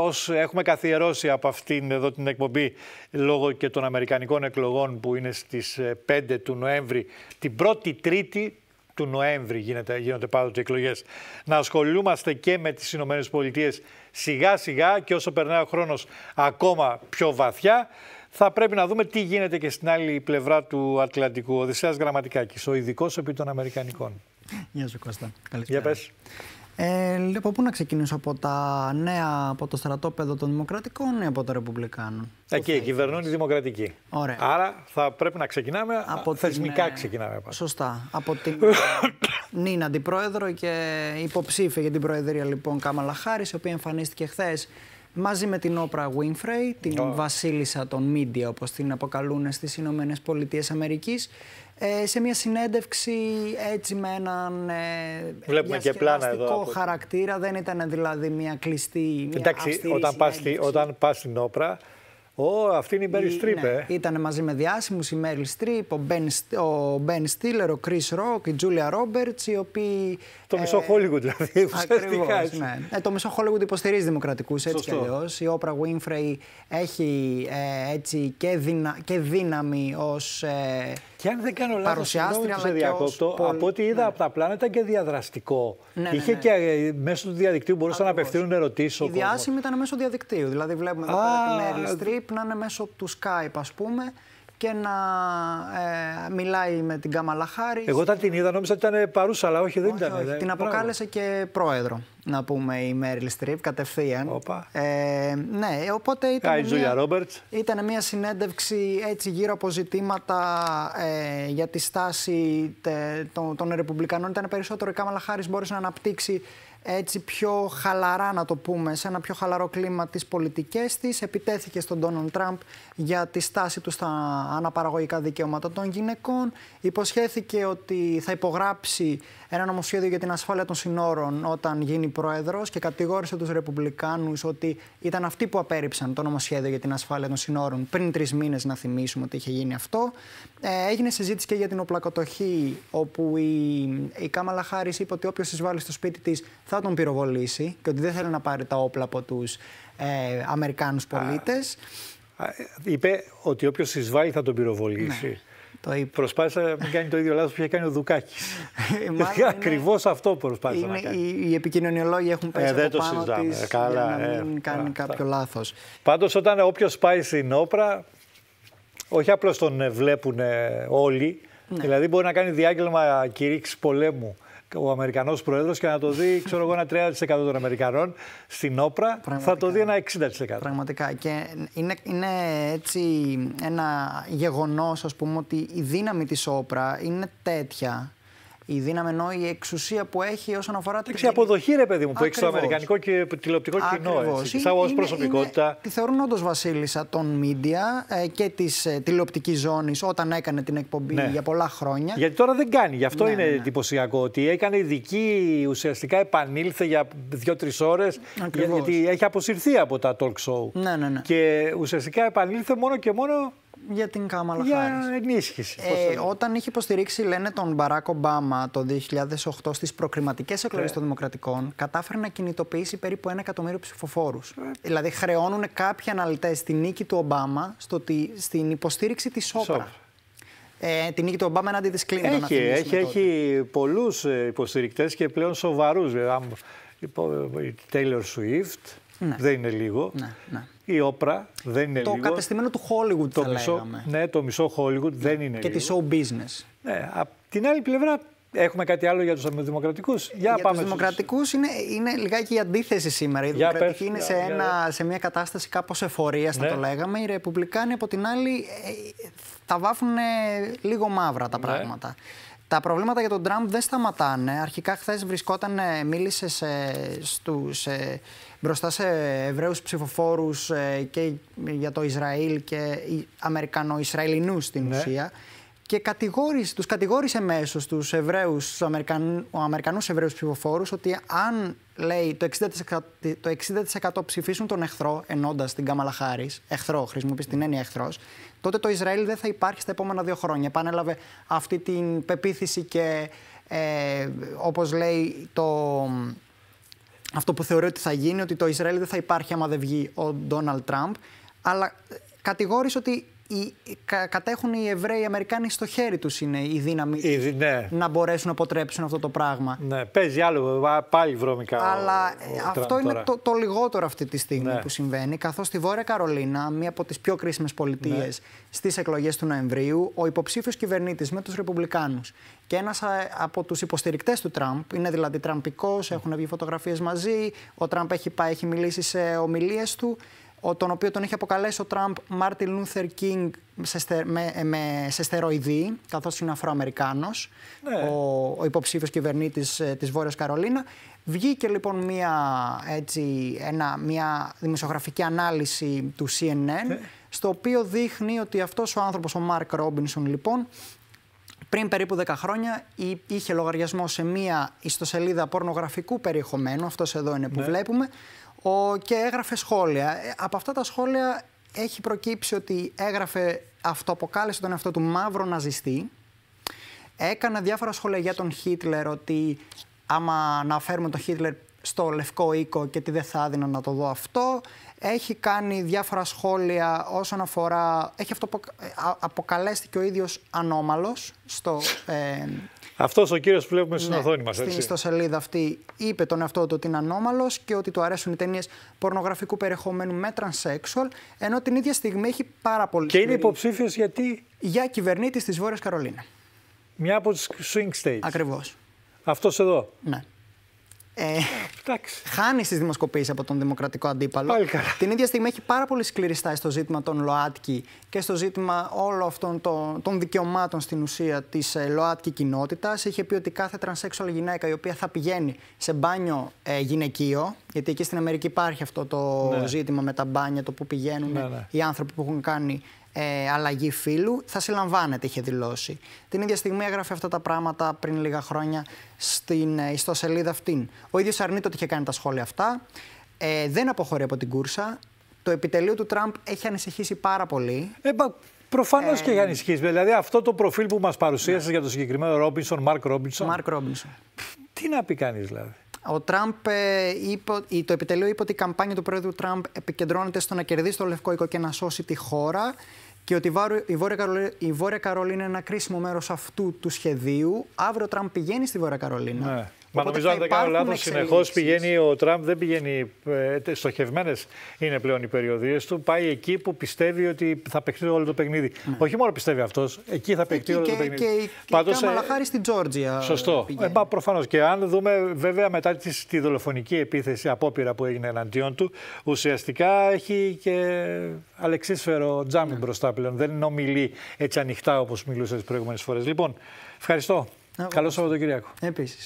Ως έχουμε καθιερώσει από αυτήν εδώ την εκπομπή λόγω και των Αμερικανικών εκλογών που είναι στις 5 ε, του Νοέμβρη, την 1η τρίτη του Νοέμβρη γίνεται, γίνονται πάντοτε εκλογές, να ασχολούμαστε και με τις Ηνωμένες Πολιτείες σιγά σιγά και όσο περνάει ο χρόνος ακόμα πιο βαθιά, θα πρέπει να δούμε τι γίνεται και στην άλλη πλευρά του Ατλαντικού. Ο Οδυσσέας Γραμματικάκης, ο ειδικός επί των Αμερικανικών. Γεια σου Κώστα. Καλησπέρα. Για πες. Ε, λοιπόν, πού να ξεκινήσω από τα νέα από το στρατόπεδο των Δημοκρατικών ή από το Ρεπουμπλικάνων. Εκεί κυβερνούν οι Δημοκρατικοί. Ωραία. Άρα θα πρέπει να ξεκινάμε από θεσμικά. Ξεκινάμε Σωστά. Από την Νίνα, αντιπρόεδρο και υποψήφια για την Προεδρία λοιπόν Κάμαλα Χάρη, η οποία εμφανίστηκε χθες μαζί με την Όπρα Winfrey, την βασίλισσα των μίντια, όπως την αποκαλούν στις Ηνωμένες Πολιτείες Αμερικής, ε, σε μια συνέντευξη έτσι με έναν ε, Βλέπουμε και χαρακτήρα, δεν ήταν δηλαδή μια κλειστή, μια Εντάξει, όταν συνέντευξη. όταν πας στην Όπρα, Ω, αυτή είναι η Μπέρι Στρίπ, ναι. Ε. Ήταν μαζί με διάσημους η Μέρι Στρίπ, ο Μπεν Στίλερ, ο Κρι Ροκ, η Τζούλια Ρόμπερτ, οι οποίοι. Το μισό χόλιγου, ε, δηλαδή. Ουσιαστικά. Ναι. Ε, το μισό Χόλιγουντ υποστηρίζει δημοκρατικούς έτσι κι αλλιώς. Η Όπρα Γουίνφρεϊ έχει ε, έτσι και, δυνα, και δύναμη ως. Και αν δεν κάνω λάθος, διακόπτω, από ό,τι είδα ναι. από τα πλάνα ήταν και διαδραστικό. Ναι, ναι, Είχε ναι. και ε, μέσω του διαδικτύου μπορούσαν να απευθύνουν ερωτήσεις. Η διάσημη ήταν μέσω διαδικτύου. Δηλαδή βλέπουμε εδώ πέρα την Meryl Streep να είναι μέσω του Skype, ας πούμε και να ε, μιλάει με την Καμαλαχάρη Εγώ όταν την είδα νόμιζα ότι ήταν παρούσα, αλλά όχι, δεν ήταν. Ε, την αποκάλεσε και πρόεδρο, να πούμε, η Μέριλ Στριπ κατευθείαν. Ε, ναι, οπότε ήταν. μια, ήταν μια συνέντευξη έτσι γύρω από ζητήματα ε, για τη στάση των, των Ρεπουμπλικανών. Ήταν περισσότερο η Κάμαλα Χάρη να αναπτύξει έτσι πιο χαλαρά να το πούμε, σε ένα πιο χαλαρό κλίμα τις πολιτικές της. Επιτέθηκε στον Τόναντ Τραμπ για τη στάση του στα αναπαραγωγικά δικαιώματα των γυναικών. Υποσχέθηκε ότι θα υπογράψει ένα νομοσχέδιο για την ασφάλεια των συνόρων όταν γίνει πρόεδρος και κατηγόρησε τους Ρεπουμπλικάνους ότι ήταν αυτοί που απέρριψαν το νομοσχέδιο για την ασφάλεια των συνόρων πριν τρεις μήνες να θυμίσουμε ότι είχε γίνει αυτό. Ε, έγινε συζήτηση και για την οπλακοτοχή όπου η, η Κάμαλα Χάρης είπε ότι όποιος εισβάλλει στο σπίτι της θα θα τον πυροβολήσει και ότι δεν θέλει να πάρει τα όπλα από τους ε, Αμερικάνους πολίτε. Είπε ότι όποιος εισβάλλει θα τον πυροβολήσει. Ναι. Το Προσπάθησα να μην κάνει το ίδιο λάθος που είχε κάνει ο Δουκάκης. Ε, Ακριβώ αυτό προσπάθησα είναι, να κάνει. Οι, επικοινωνιολόγοι έχουν ε, πέσει ε, από δεν το πάνω συζητάμε. Καλά, για να ε, μην κάνει κάποιο λάθος. Πάντως, όταν όποιος πάει στην όπρα, όχι απλώς τον βλέπουν όλοι. Ναι. Δηλαδή, μπορεί να κάνει διάγγελμα κηρύξη πολέμου ο Αμερικανός πρόεδρος και να το δει, ξέρω εγώ, ένα 30% των Αμερικανών στην όπρα, θα το δει ένα 60%. Πραγματικά. Και είναι, είναι έτσι ένα γεγονός, ας πούμε, ότι η δύναμη της όπρα είναι τέτοια η δύναμη ενώ η εξουσία που έχει όσον αφορά την. Η αποδοχή, ρε παιδί μου, που έχει στο αμερικανικό και τηλεοπτικό κοινό. Σαν προσωπικότητα. τη θεωρούν όντως βασίλισσα των media ε, και της ε, τηλεοπτική ζώνης όταν έκανε την εκπομπή ναι. για πολλά χρόνια. Γιατί τώρα δεν κάνει. Γι' αυτό ναι, είναι ναι, ναι. εντυπωσιακό ότι έκανε ειδική, ουσιαστικά επανήλθε για δύο-τρει ώρες. Γιατί έχει αποσυρθεί από τα talk show. Ναι, ναι, ναι. Και ουσιαστικά επανήλθε μόνο και μόνο για την Κάμαλα για Χάρης. ενίσχυση. Ε, όταν είχε υποστηρίξει, λένε, τον Μπαράκ Ομπάμα το 2008 στις προκριματικές εκλογές ε. των Δημοκρατικών, κατάφερε να κινητοποιήσει περίπου ένα εκατομμύριο ψηφοφόρους. Ε. Δηλαδή χρεώνουν κάποιοι αναλυτές τη νίκη του Ομπάμα στην υποστήριξη της Όπρα. την νίκη του Ομπάμα εναντί της Κλίντον. Έχει, έχει, έχει πολλού υποστηρικτές και πλέον σοβαρούς. Δηλαδή, η Swift, ναι. δεν είναι λίγο. Ναι, ναι, Η όπρα δεν είναι λίγο. Το κατεστημένο του Hollywood το θα μισό, λέγαμε. Ναι, το μισό Hollywood δεν είναι λίγο. Και τη show business. Ναι, την άλλη πλευρά Έχουμε κάτι άλλο για τους δημοκρατικούς. Για, για πάμε. Τους δημοκρατικούς είναι, είναι λιγάκι η αντίθεση σήμερα. Η για είναι σε, ένα, σε μια κατάσταση κάπως εφορίας, ναι. το λέγαμε. Οι ρεπουμπλικάνοι από την άλλη τα ε, βάφουν λίγο μαύρα τα ναι. πράγματα. Τα προβλήματα για τον Τραμπ δεν σταματάνε. Αρχικά χθες βρισκόταν, μίλησε σε, μπροστά σε Εβραίους ψηφοφόρους ε, και για το Ισραήλ και Αμερικανο-Ισραηλινούς στην ναι. ουσία και κατηγόρησε, τους κατηγόρησε μέσως τους Εβραίους, τους Αμερικαν, Αμερικανούς Εβραίους ψηφοφόρους ότι αν λέει το 60%, το 60% ψηφίσουν τον εχθρό ενώντας την Καμαλα εχθρό, χρησιμοποιείς την ναι. έννοια εχθρός, τότε το Ισραήλ δεν θα υπάρχει στα επόμενα δύο χρόνια. Επανέλαβε αυτή την πεποίθηση και ε, όπως λέει το, αυτό που θεωρεί ότι θα γίνει, ότι το Ισραήλ δεν θα υπάρχει άμα δεν βγει ο Ντόναλτ Τραμπ, αλλά κατηγόρησε ότι οι, κατέχουν οι Εβραίοι, οι Αμερικάνοι στο χέρι τους είναι η δύναμη η, ναι. να μπορέσουν να αποτρέψουν αυτό το πράγμα. Ναι, παίζει άλλο, πάλι βρώμικα. Αλλά ο, ο, ε, αυτό είναι το, το, λιγότερο αυτή τη στιγμή ναι. που συμβαίνει, καθώς στη Βόρεια Καρολίνα, μία από τις πιο κρίσιμες πολιτείες ναι. στις εκλογές του Νοεμβρίου, ο υποψήφιος κυβερνήτης με τους Ρεπουμπλικάνους και ένας από τους υποστηρικτές του Τραμπ, είναι δηλαδή τραμπικός, έχουν βγει φωτογραφίες μαζί, ο Τραμπ έχει πάει, έχει μιλήσει σε ομιλίες του, τον οποίο τον έχει αποκαλέσει ο Τραμπ Μάρτιν Λούθερ Κίνγκ σε, ε, στεροειδή, καθώς είναι Αφροαμερικάνος, ναι. ο, ο υποψήφιος κυβερνήτης ε, της Βόρειας Καρολίνα. Βγήκε λοιπόν μια, έτσι, ένα, μια δημοσιογραφική ανάλυση του CNN, ναι. στο οποίο δείχνει ότι αυτός ο άνθρωπος ο Μάρκ Ρόμπινσον λοιπόν, πριν περίπου 10 χρόνια είχε λογαριασμό σε μία ιστοσελίδα πορνογραφικού περιεχομένου, αυτός εδώ είναι που ναι. βλέπουμε, ο, και έγραφε σχόλια. Ε, από αυτά τα σχόλια έχει προκύψει ότι έγραφε αυτοαποκάλεσε τον εαυτό του μαύρο ναζιστή. Έκανα διάφορα σχόλια για τον Χίτλερ ότι άμα να φέρουμε τον Χίτλερ στο Λευκό Οίκο και τι δεν θα άδεινα να το δω αυτό. Έχει κάνει διάφορα σχόλια όσον αφορά... Έχει αυτο ε, αποκαλέστηκε ο ίδιος ανώμαλος στο, ε, αυτός ο κύριος που βλέπουμε στην ναι, οθόνη μας. Στην ιστοσελίδα αυτή είπε τον εαυτό του ότι είναι ανώμαλος και ότι του αρέσουν οι ταινίες πορνογραφικού περιεχομένου με τρανσέξουαλ ενώ την ίδια στιγμή έχει πάρα πολύ. Και είναι υποψήφιος γιατί. Για κυβερνήτης της Βόρειας Καρολίνας. Μια από τις swing states. Ακριβώς. Αυτός εδώ. Ναι. Ε, χάνεις τις δημοσκοπήσεις από τον δημοκρατικό αντίπαλο. Την ίδια στιγμή έχει πάρα πολύ σκληριστά στο ζήτημα των ΛΟΑΤΚΙ και στο ζήτημα όλων αυτών των, δικαιωμάτων στην ουσία της ε, ΛΟΑΤΚΙ κοινότητας. Είχε πει ότι κάθε τρανσέξουαλ γυναίκα η οποία θα πηγαίνει σε μπάνιο ε, γυναικείο, γιατί εκεί στην Αμερική υπάρχει αυτό το ναι. ζήτημα με τα μπάνια, το που πηγαίνουν ναι, ναι. οι άνθρωποι που έχουν κάνει ε, αλλαγή φύλου, θα συλλαμβάνεται, είχε δηλώσει. Την ίδια στιγμή έγραφε αυτά τα πράγματα πριν λίγα χρόνια στην ε, ιστοσελίδα αυτήν. Ο ίδιος αρνείται ότι είχε κάνει τα σχόλια αυτά. Ε, δεν αποχωρεί από την κούρσα. Το επιτελείο του Τραμπ έχει ανησυχήσει πάρα πολύ. Ε, Προφανώς και έχει ε, ανησυχήσει. Δηλαδή, αυτό το προφίλ που μας παρουσίασε ναι. για τον συγκεκριμένο Ρόμπινσον, Μάρκ Ρόμπινσον. Μάρκ Ρόμπινσον. Τι να πει κανείς, δηλαδή. Ο Τραμπ ε, είπε, το επιτελείο είπε ότι η καμπάνια του πρόεδρου Τραμπ επικεντρώνεται στο να κερδίσει το Λευκό Οίκο και να σώσει τη χώρα και ότι η Βόρεια, Καρολίνα, η Βόρεια Καρολίνα είναι ένα κρίσιμο μέρος αυτού του σχεδίου. Αύριο ο Τραμπ πηγαίνει στη Βόρεια Καρολίνα. Ναι. Μα Οπότε νομίζω, αν δεν κάνω λάθο, συνεχώς πηγαίνει ο Τραμπ, δεν πηγαίνει. Ε, Στοχευμένες είναι πλέον οι περιοδίες του. Πάει εκεί που πιστεύει ότι θα παιχτεί όλο το παιχνίδι. Mm. Όχι μόνο πιστεύει αυτός, εκεί θα παιχτεί όλο και, το παιχνίδι. Και, Πάντως, και, Καμαλαχάρη ε, στην Τζόρτζια. Σωστό. Ε, Προφανώς. Και αν δούμε, βέβαια, μετά τη, τη δολοφονική επίθεση, απόπειρα που έγινε εναντίον του, ουσιαστικά έχει και αλεξίσφαιρο τζάμι mm. μπροστά πλέον. Δεν ομιλεί έτσι ανοιχτά όπως μιλούσες τις προηγούμενες φορές. Λοιπόν, ευχαριστώ. Καλό Σαββατοκύριακο. Επίσης.